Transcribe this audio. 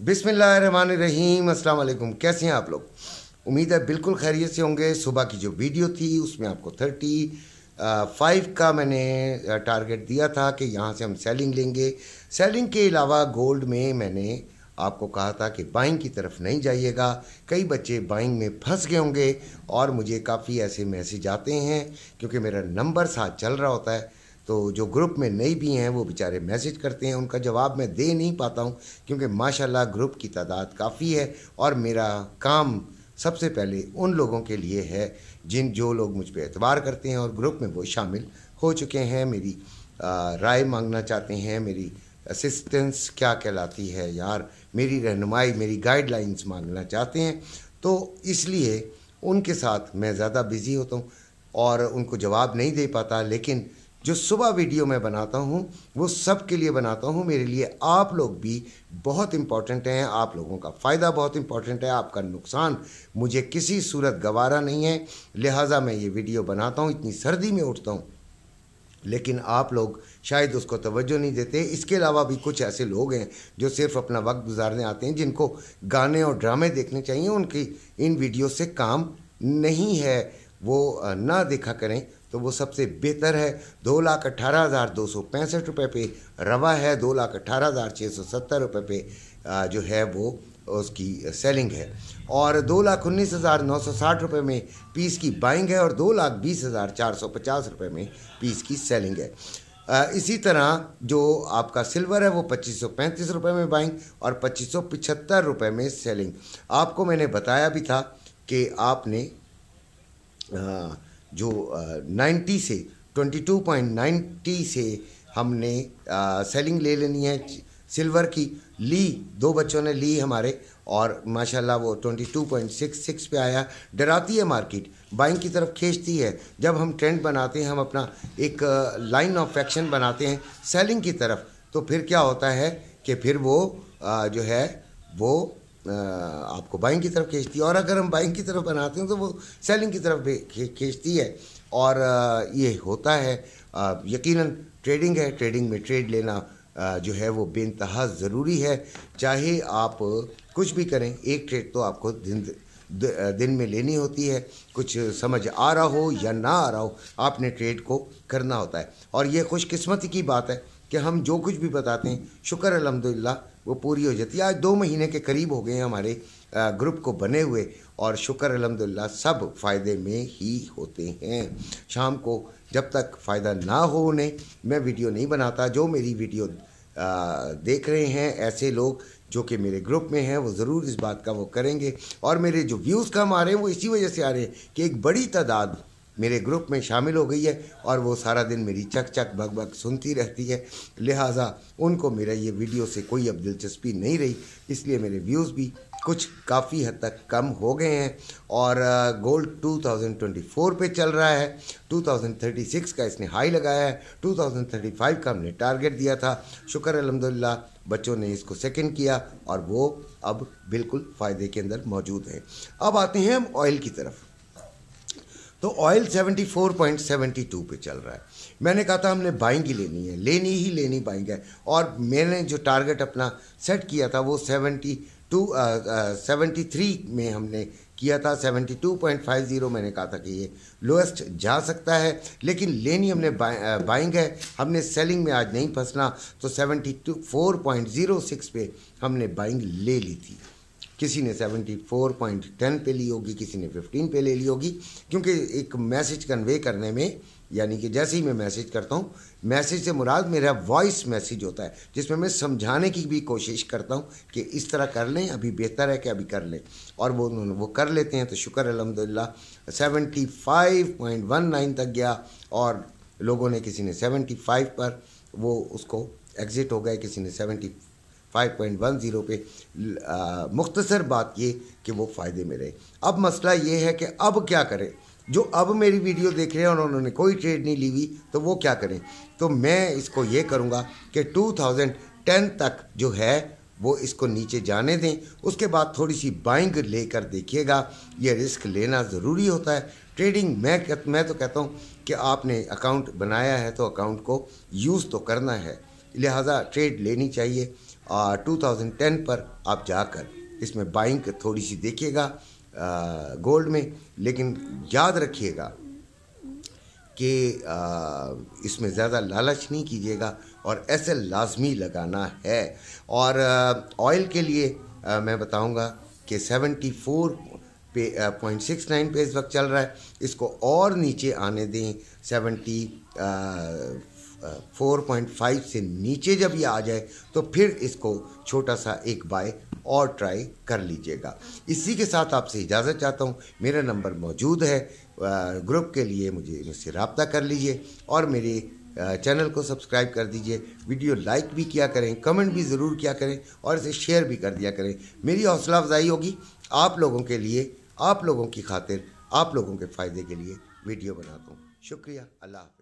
अस्सलाम अल्लाम कैसे हैं आप लोग उम्मीद है बिल्कुल खैरियत से होंगे सुबह की जो वीडियो थी उसमें आपको थर्टी फाइव का मैंने टारगेट दिया था कि यहाँ से हम सेलिंग लेंगे सेलिंग के अलावा गोल्ड में मैंने आपको कहा था कि बाइंग की तरफ नहीं जाइएगा कई बच्चे बाइंग में फंस गए होंगे और मुझे काफ़ी ऐसे मैसेज आते हैं क्योंकि मेरा नंबर साथ चल रहा होता है तो जो ग्रुप में नई भी हैं वो बेचारे मैसेज करते हैं उनका जवाब मैं दे नहीं पाता हूँ क्योंकि माशाल्लाह ग्रुप की तादाद काफ़ी है और मेरा काम सबसे पहले उन लोगों के लिए है जिन जो लोग मुझ पर एतबार करते हैं और ग्रुप में वो शामिल हो चुके हैं मेरी राय मांगना चाहते हैं मेरी असिस्टेंस क्या कहलाती है यार मेरी रहनुमाई मेरी गाइडलाइंस मांगना चाहते हैं तो इसलिए उनके साथ मैं ज़्यादा बिज़ी होता हूँ और उनको जवाब नहीं दे पाता लेकिन जो सुबह वीडियो मैं बनाता हूँ वो सब के लिए बनाता हूँ मेरे लिए आप लोग भी बहुत इम्पॉर्टेंट हैं आप लोगों का फ़ायदा बहुत इम्पॉर्टेंट है आपका नुकसान मुझे किसी सूरत गवारा नहीं है लिहाजा मैं ये वीडियो बनाता हूँ इतनी सर्दी में उठता हूँ लेकिन आप लोग शायद उसको तवज्जो नहीं देते इसके अलावा भी कुछ ऐसे लोग हैं जो सिर्फ अपना वक्त गुजारने आते हैं जिनको गाने और ड्रामे देखने चाहिए उनकी इन वीडियो से काम नहीं है वो ना देखा करें तो वो सबसे बेहतर है दो लाख अट्ठारह हज़ार दो सौ पैंसठ रुपये पे रवा है दो लाख अट्ठारह हज़ार छः सौ सत्तर रुपये पे जो है वो उसकी सेलिंग है और दो लाख उन्नीस हज़ार नौ सौ साठ रुपये में पीस की बाइंग है और दो लाख बीस हज़ार चार सौ पचास रुपये में पीस की सेलिंग है इसी तरह जो आपका सिल्वर है वो पच्चीस सौ पैंतीस रुपये में बाइंग और पच्चीस सौ पिछहत्तर रुपये में सेलिंग आपको मैंने बताया भी था कि आपने आ, हाँ, जो नाइन्टी से ट्वेंटी टू पॉइंट नाइन्टी से हमने सेलिंग ले लेनी है सिल्वर की ली दो बच्चों ने ली हमारे और माशाल्लाह वो twenty two point six six पे आया डराती है मार्केट बाइंग की तरफ खींचती है जब हम ट्रेंड बनाते हैं हम अपना एक लाइन ऑफ एक्शन बनाते हैं सेलिंग की तरफ तो फिर क्या होता है कि फिर वो जो है वो आपको बाइंग की तरफ खींचती है और अगर हम बाइंग की तरफ बनाते हैं तो वो सेलिंग की तरफ खींचती है और ये होता है यकीनन ट्रेडिंग है ट्रेडिंग में ट्रेड लेना जो है वो बेनतहा ज़रूरी है चाहे आप कुछ भी करें एक ट्रेड तो आपको दिन दिन में लेनी होती है कुछ समझ आ रहा हो या ना आ रहा हो आपने ट्रेड को करना होता है और ये खुशकिस्मती की बात है कि हम जो कुछ भी बताते हैं शुक्र अलहमदिल्ला वो पूरी हो जाती है आज दो महीने के करीब हो गए हमारे ग्रुप को बने हुए और शुक्र अलहमदिल्ला सब फ़ायदे में ही होते हैं शाम को जब तक फ़ायदा ना हो उन्हें मैं वीडियो नहीं बनाता जो मेरी वीडियो देख रहे हैं ऐसे लोग जो कि मेरे ग्रुप में हैं वो ज़रूर इस बात का वो करेंगे और मेरे जो व्यूज़ कम आ रहे हैं वो इसी वजह से आ रहे हैं कि एक बड़ी तादाद मेरे ग्रुप में शामिल हो गई है और वो सारा दिन मेरी चक चक भग भग सुनती रहती है लिहाजा उनको मेरा ये वीडियो से कोई अब दिलचस्पी नहीं रही इसलिए मेरे व्यूज़ भी कुछ काफ़ी हद तक कम हो गए हैं और गोल्ड 2024 पे चल रहा है 2036 का इसने हाई लगाया है 2035 का हमने टारगेट दिया था शुक्र अलहमदिल्ला बच्चों ने इसको सेकंड किया और वो अब बिल्कुल फ़ायदे के अंदर मौजूद हैं अब आते हैं हम ऑयल की तरफ तो ऑयल 74.72 पे चल रहा है मैंने कहा था हमने बाइंग ही लेनी है लेनी ही लेनी बाइंग है और मैंने जो टारगेट अपना सेट किया था वो 72 सेवेंटी थ्री में हमने किया था 72.50 मैंने कहा था कि ये लोएस्ट जा सकता है लेकिन लेनी हमने बाइंग है हमने सेलिंग में आज नहीं फंसना तो 74.06 पे हमने बाइंग ले ली थी किसी ने 74.10 पे ली होगी किसी ने 15 पे ले ली होगी क्योंकि एक मैसेज कन्वे करने में यानी कि जैसे ही मैं मैसेज करता हूँ मैसेज से मुराद मेरा वॉइस मैसेज होता है जिसमें मैं समझाने की भी कोशिश करता हूँ कि इस तरह कर लें अभी बेहतर है कि अभी कर लें और वो उन्होंने वो कर लेते हैं तो शुक्र अलहमदिल्ला seventy five point one nine तक गया और लोगों ने किसी ने सेवेंटी फाइव पर वो उसको एग्ज़िट हो गए किसी ने सेवेंटी 5.10 पे मुख्तसर बात ये कि वो फ़ायदे में रहे अब मसला ये है कि अब क्या करें जो अब मेरी वीडियो देख रहे हैं और उन्होंने कोई ट्रेड नहीं ली हुई तो वो क्या करें तो मैं इसको ये करूँगा कि 2010 तक जो है वो इसको नीचे जाने दें उसके बाद थोड़ी सी बाइंग लेकर देखिएगा ये रिस्क लेना ज़रूरी होता है ट्रेडिंग मैं मैं तो कहता हूँ कि आपने अकाउंट बनाया है तो अकाउंट को यूज़ तो करना है लिहाजा ट्रेड लेनी चाहिए 2010 पर आप जाकर इसमें बाइंग थोड़ी सी देखिएगा गोल्ड में लेकिन याद रखिएगा कि इसमें ज़्यादा लालच नहीं कीजिएगा और ऐसे लाजमी लगाना है और ऑयल के लिए आ, मैं बताऊंगा कि 74 पे पॉइंट सिक्स नाइन पे इस वक्त चल रहा है इसको और नीचे आने दें सेवेंटी 4.5 से नीचे जब ये आ जाए तो फिर इसको छोटा सा एक बाय और ट्राई कर लीजिएगा इसी के साथ आपसे इजाज़त चाहता हूँ मेरा नंबर मौजूद है ग्रुप के लिए मुझे मुझसे रबता कर लीजिए और मेरे चैनल को सब्सक्राइब कर दीजिए वीडियो लाइक भी किया करें कमेंट भी ज़रूर किया करें और इसे शेयर भी कर दिया करें मेरी हौसला अफजाई होगी आप लोगों के लिए आप लोगों की खातिर आप लोगों के फ़ायदे के लिए वीडियो बनाता हूँ शुक्रिया अल्लाह हाफ़